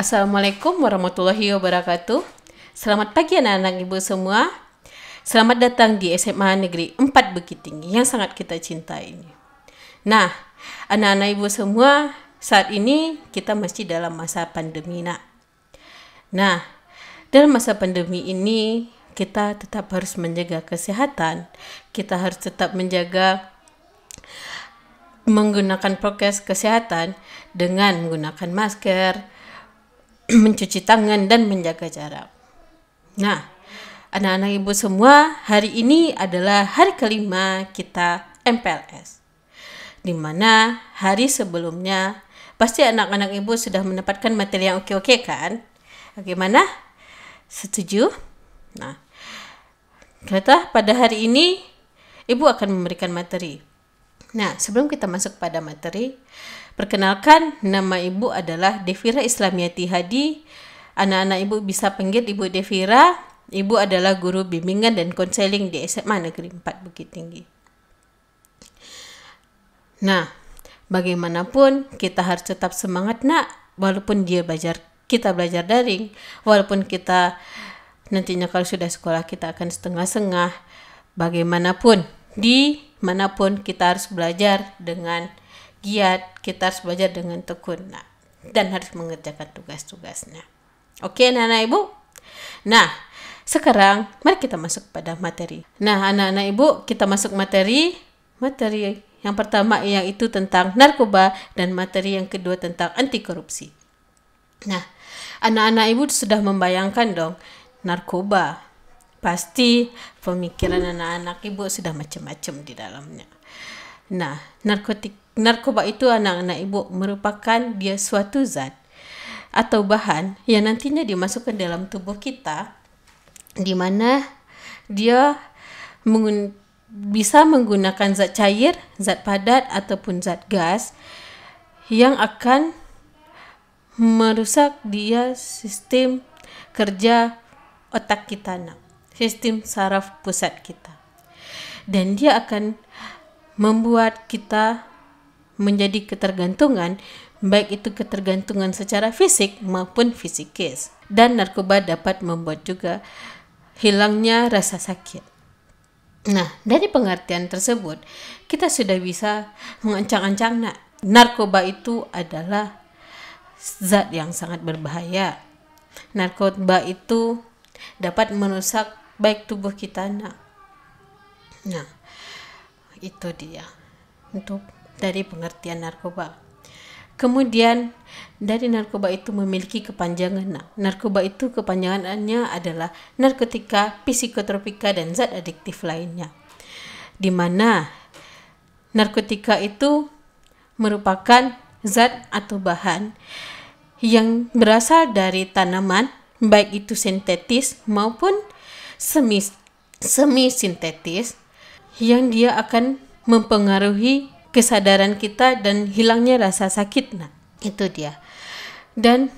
Assalamualaikum warahmatullahi wabarakatuh. Selamat pagi anak-anak ibu semua. Selamat datang di SMA Negeri 4 Bukit Tinggi yang sangat kita cintai ini. Nah, anak-anak ibu semua, saat ini kita masih dalam masa pandemi nak. Nah, dalam masa pandemi ini kita tetap harus menjaga kesehatan. Kita harus tetap menjaga menggunakan prokes kesehatan dengan menggunakan masker, mencuci tangan dan menjaga jarak. Nah, anak-anak ibu semua, hari ini adalah hari kelima kita MPLS. Di mana hari sebelumnya pasti anak-anak ibu sudah mendapatkan materi yang oke-oke kan? Bagaimana? Setuju? Nah, kata pada hari ini ibu akan memberikan materi Nah, sebelum kita masuk pada materi, perkenalkan nama ibu adalah Devira Islamiati Hadi. Anak-anak ibu bisa panggil ibu Devira. Ibu adalah guru bimbingan dan konseling di SMA Negeri 4 Bukit Tinggi. Nah, bagaimanapun kita harus tetap semangat nak, walaupun dia belajar kita belajar daring, walaupun kita nantinya kalau sudah sekolah kita akan setengah-setengah, bagaimanapun di manapun kita harus belajar dengan giat, kita harus belajar dengan tekun. Nah, dan harus mengerjakan tugas-tugasnya. Oke, anak-anak Ibu. Nah, sekarang mari kita masuk pada materi. Nah, anak-anak Ibu, kita masuk materi materi yang pertama yaitu tentang narkoba dan materi yang kedua tentang anti korupsi. Nah, anak-anak Ibu sudah membayangkan dong narkoba Pasti pemikiran anak-anak ibu sudah macam-macam di dalamnya. Nah, narkotik narkoba itu anak-anak ibu merupakan dia suatu zat atau bahan yang nantinya dimasukkan dalam tubuh kita di mana dia mengun bisa menggunakan zat cair, zat padat ataupun zat gas yang akan merusak dia sistem kerja otak kita nak sistem saraf pusat kita. Dan dia akan membuat kita menjadi ketergantungan, baik itu ketergantungan secara fisik maupun fisikis. Dan narkoba dapat membuat juga hilangnya rasa sakit. Nah, dari pengertian tersebut, kita sudah bisa mengancang-ancang nak narkoba itu adalah zat yang sangat berbahaya. Narkoba itu dapat merusak baik tubuh kita nah nah itu dia untuk dari pengertian narkoba kemudian dari narkoba itu memiliki kepanjangan nah narkoba itu kepanjangannya adalah narkotika psikotropika dan zat adiktif lainnya di mana narkotika itu merupakan zat atau bahan yang berasal dari tanaman baik itu sintetis maupun semi semi sintetis yang dia akan mempengaruhi kesadaran kita dan hilangnya rasa sakit. Nah, itu dia. Dan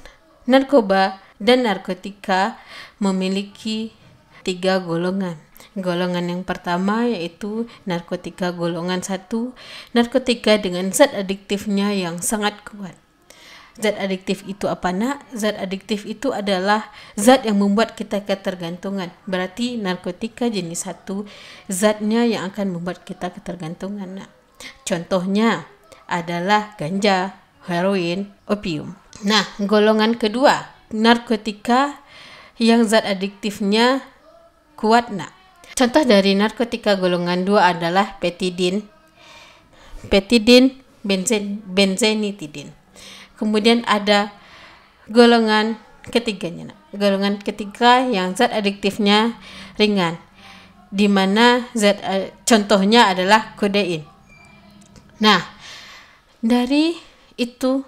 narkoba dan narkotika memiliki tiga golongan. Golongan yang pertama yaitu narkotika golongan satu narkotika dengan zat adiktifnya yang sangat kuat. Zat adiktif itu apa nak? Zat adiktif itu adalah zat yang membuat kita ketergantungan. Berarti narkotika jenis satu zatnya yang akan membuat kita ketergantungan nak. Contohnya adalah ganja, heroin, opium. Nah, golongan kedua, narkotika yang zat adiktifnya kuat nak. Contoh dari narkotika golongan 2 adalah petidin, petidin, benzen, benzenitidin kemudian ada golongan ketiganya. Nak. Golongan ketiga yang zat adiktifnya ringan, di mana zat eh, contohnya adalah kodein. Nah, dari itu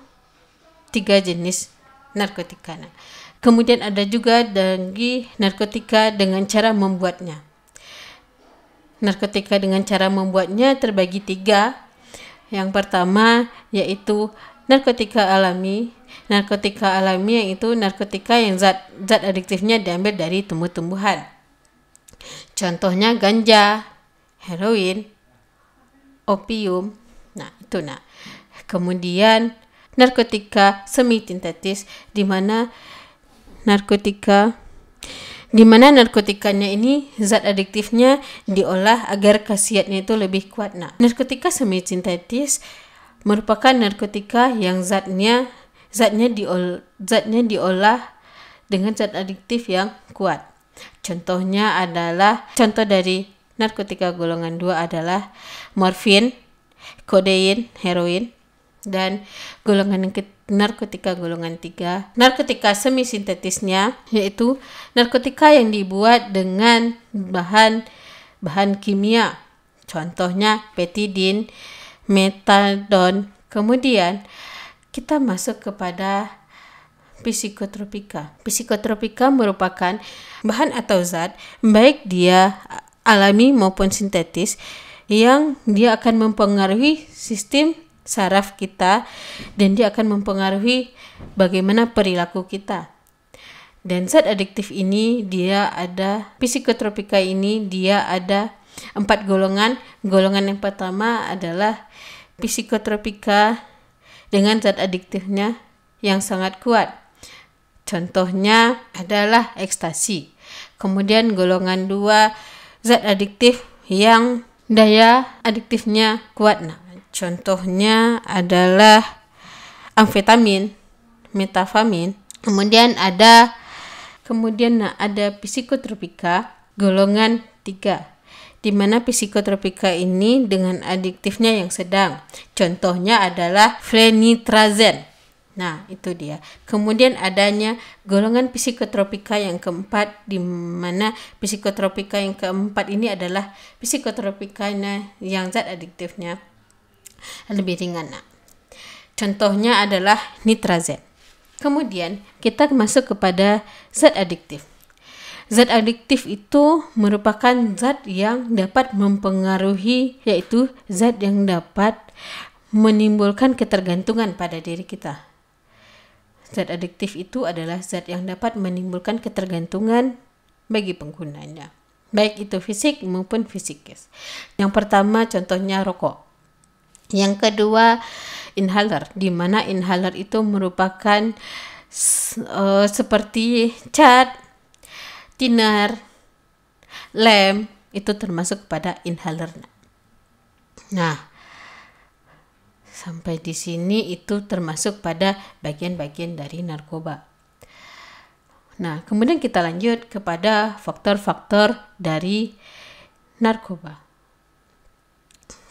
tiga jenis narkotika. nak. Kemudian ada juga dari narkotika dengan cara membuatnya. Narkotika dengan cara membuatnya terbagi tiga. Yang pertama yaitu narkotika alami narkotika alami yaitu narkotika yang zat zat adiktifnya diambil dari tumbuh-tumbuhan contohnya ganja heroin opium nah itu nah kemudian narkotika semi sintetis di mana narkotika di mana narkotikanya ini zat adiktifnya diolah agar khasiatnya itu lebih kuat. Nah, narkotika semi sintetis merupakan narkotika yang zatnya zatnya diol, zatnya diolah dengan zat adiktif yang kuat. Contohnya adalah contoh dari narkotika golongan 2 adalah morfin, kodein, heroin, dan golongan narkotika golongan 3 narkotika semi sintetisnya yaitu narkotika yang dibuat dengan bahan bahan kimia contohnya petidin metadon. Kemudian kita masuk kepada psikotropika. Psikotropika merupakan bahan atau zat baik dia alami maupun sintetis yang dia akan mempengaruhi sistem saraf kita dan dia akan mempengaruhi bagaimana perilaku kita. Dan zat adiktif ini dia ada psikotropika ini dia ada empat golongan. Golongan yang pertama adalah psikotropika dengan zat adiktifnya yang sangat kuat. Contohnya adalah ekstasi. Kemudian golongan 2 zat adiktif yang daya adiktifnya kuat. Nah, contohnya adalah amfetamin, metafamin. Kemudian ada kemudian nah, ada psikotropika golongan 3 di mana psikotropika ini dengan adiktifnya yang sedang. Contohnya adalah flenitrazen. Nah, itu dia. Kemudian adanya golongan psikotropika yang keempat di mana psikotropika yang keempat ini adalah psikotropika yang zat adiktifnya lebih ringan. Nah, contohnya adalah nitrazen. Kemudian kita masuk kepada zat adiktif. Zat adiktif itu merupakan zat yang dapat mempengaruhi yaitu zat yang dapat menimbulkan ketergantungan pada diri kita. Zat adiktif itu adalah zat yang dapat menimbulkan ketergantungan bagi penggunanya, baik itu fisik maupun fisikis. Yang pertama contohnya rokok. Yang kedua inhaler, di mana inhaler itu merupakan uh, seperti cat Tiner, lem itu termasuk pada inhaler. Nah, sampai di sini itu termasuk pada bagian-bagian dari narkoba. Nah, kemudian kita lanjut kepada faktor-faktor dari narkoba.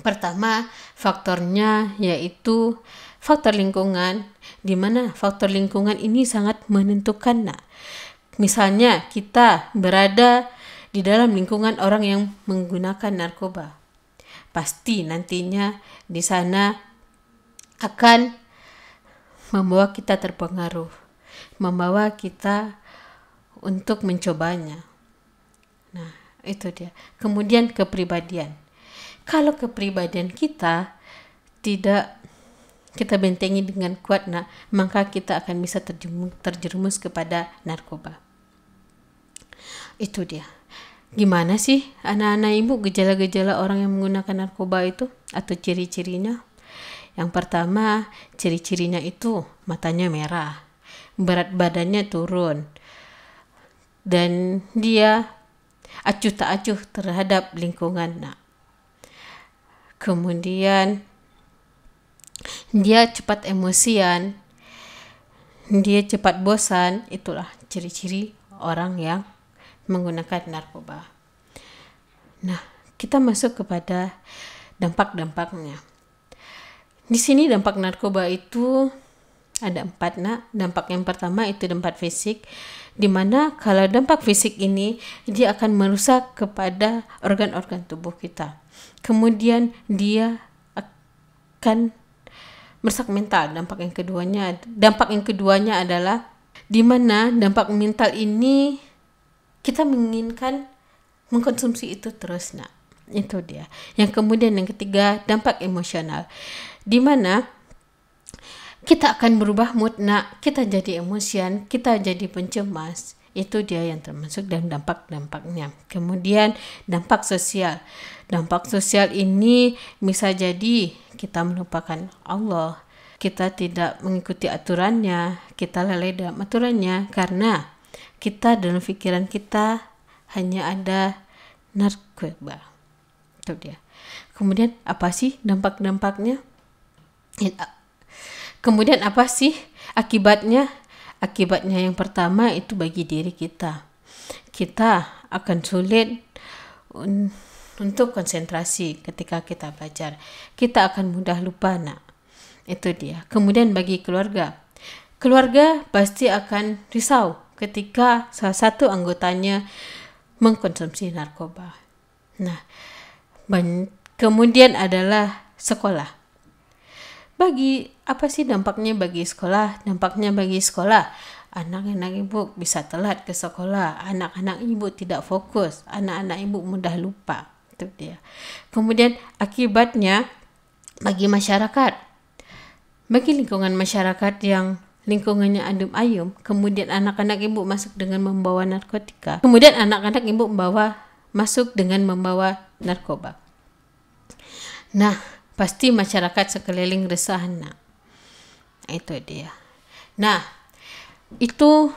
Pertama, faktornya yaitu faktor lingkungan, di mana faktor lingkungan ini sangat menentukan. Nah, Misalnya, kita berada di dalam lingkungan orang yang menggunakan narkoba. Pasti nantinya di sana akan membawa kita terpengaruh, membawa kita untuk mencobanya. Nah, itu dia. Kemudian kepribadian. Kalau kepribadian kita tidak kita bentengi dengan kuat, nah, maka kita akan bisa terjerumus kepada narkoba itu dia gimana sih anak-anak ibu gejala-gejala orang yang menggunakan narkoba itu atau ciri-cirinya yang pertama ciri-cirinya itu matanya merah berat badannya turun dan dia acuh tak acuh terhadap lingkungan nah, kemudian dia cepat emosian dia cepat bosan itulah ciri-ciri orang yang menggunakan narkoba. Nah, kita masuk kepada dampak-dampaknya. Di sini dampak narkoba itu ada empat nak. Dampak yang pertama itu dampak fisik, di mana kalau dampak fisik ini dia akan merusak kepada organ-organ tubuh kita. Kemudian dia akan merusak mental. Dampak yang keduanya, dampak yang keduanya adalah di mana dampak mental ini kita menginginkan mengkonsumsi itu terus nak itu dia yang kemudian yang ketiga dampak emosional di mana kita akan berubah mood nak kita jadi emosian kita jadi pencemas itu dia yang termasuk dalam dampak-dampaknya. Kemudian dampak sosial. Dampak sosial ini bisa jadi kita melupakan Allah. Kita tidak mengikuti aturannya, kita lalai dalam aturannya karena kita dalam pikiran kita hanya ada narkoba itu dia kemudian apa sih dampak-dampaknya ya, kemudian apa sih akibatnya akibatnya yang pertama itu bagi diri kita kita akan sulit untuk konsentrasi ketika kita belajar kita akan mudah lupa nak itu dia kemudian bagi keluarga keluarga pasti akan risau ketika salah satu anggotanya mengkonsumsi narkoba. Nah, kemudian adalah sekolah. Bagi apa sih dampaknya bagi sekolah? Dampaknya bagi sekolah, anak-anak ibu bisa telat ke sekolah, anak-anak ibu tidak fokus, anak-anak ibu mudah lupa. Itu dia. Kemudian akibatnya bagi masyarakat, bagi lingkungan masyarakat yang lingkungannya adem ayum, kemudian anak-anak ibu masuk dengan membawa narkotika, kemudian anak-anak ibu membawa masuk dengan membawa narkoba. Nah, pasti masyarakat sekeliling resah. nak itu dia. Nah, itu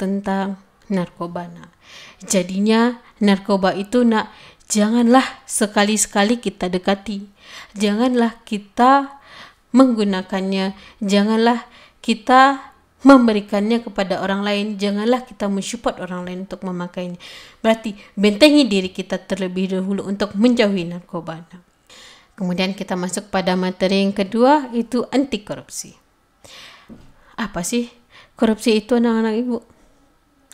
tentang narkoba. Nah, jadinya narkoba itu nak janganlah sekali-sekali kita dekati. Janganlah kita menggunakannya. Janganlah kita memberikannya kepada orang lain, janganlah kita mensupport orang lain untuk memakainya. Berarti bentengi diri kita terlebih dahulu untuk menjauhi narkoba. Kemudian kita masuk pada materi yang kedua, itu anti korupsi. Apa sih korupsi itu anak-anak ibu?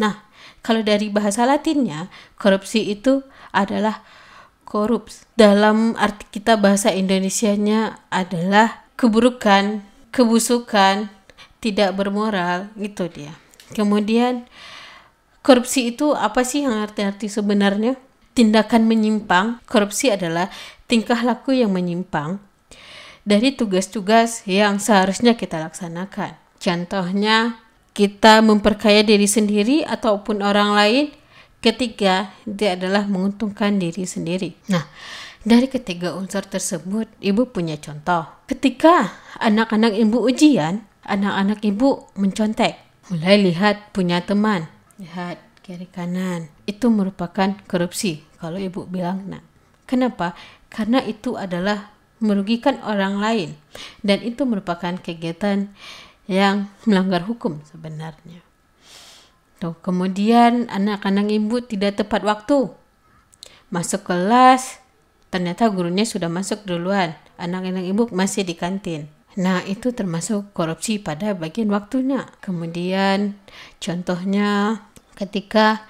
Nah, kalau dari bahasa latinnya, korupsi itu adalah korups. Dalam arti kita bahasa Indonesianya adalah keburukan, kebusukan, tidak bermoral itu dia kemudian korupsi itu apa sih yang arti-arti sebenarnya tindakan menyimpang korupsi adalah tingkah laku yang menyimpang dari tugas-tugas yang seharusnya kita laksanakan contohnya kita memperkaya diri sendiri ataupun orang lain ketiga dia adalah menguntungkan diri sendiri nah dari ketiga unsur tersebut, ibu punya contoh. Ketika anak-anak ibu ujian, Anak-anak ibu mencontek, mulai lihat punya teman, lihat kiri kanan. Itu merupakan korupsi kalau ibu bilang nah. Kenapa? Karena itu adalah merugikan orang lain dan itu merupakan kegiatan yang melanggar hukum sebenarnya. Tuh, kemudian anak-anak ibu tidak tepat waktu. Masuk kelas, ternyata gurunya sudah masuk duluan. Anak-anak ibu masih di kantin. Nah, itu termasuk korupsi pada bagian waktunya. Kemudian, contohnya ketika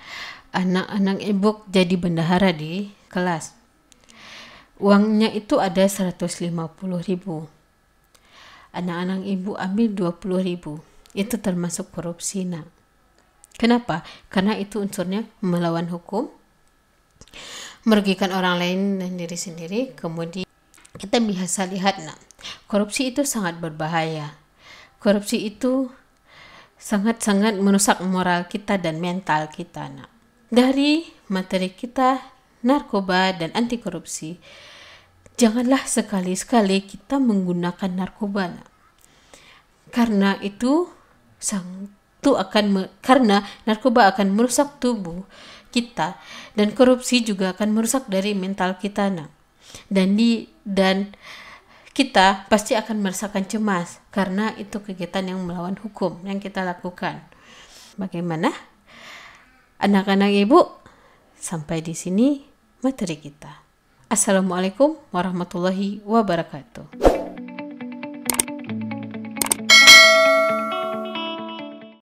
anak-anak ibu jadi bendahara di kelas. Uangnya itu ada 150 ribu. Anak-anak ibu ambil 20 ribu. Itu termasuk korupsi, nak. Kenapa? Karena itu unsurnya melawan hukum, merugikan orang lain dan diri sendiri, kemudian kita biasa lihat nah, korupsi itu sangat berbahaya. Korupsi itu sangat-sangat merusak moral kita dan mental kita. Nah, dari materi kita narkoba dan anti korupsi, janganlah sekali-sekali kita menggunakan narkoba. Nah. Karena itu sang itu akan karena narkoba akan merusak tubuh kita dan korupsi juga akan merusak dari mental kita. Nah, dan di dan kita pasti akan merasakan cemas karena itu kegiatan yang melawan hukum yang kita lakukan. Bagaimana? Anak-anak Ibu, sampai di sini materi kita. Assalamualaikum warahmatullahi wabarakatuh.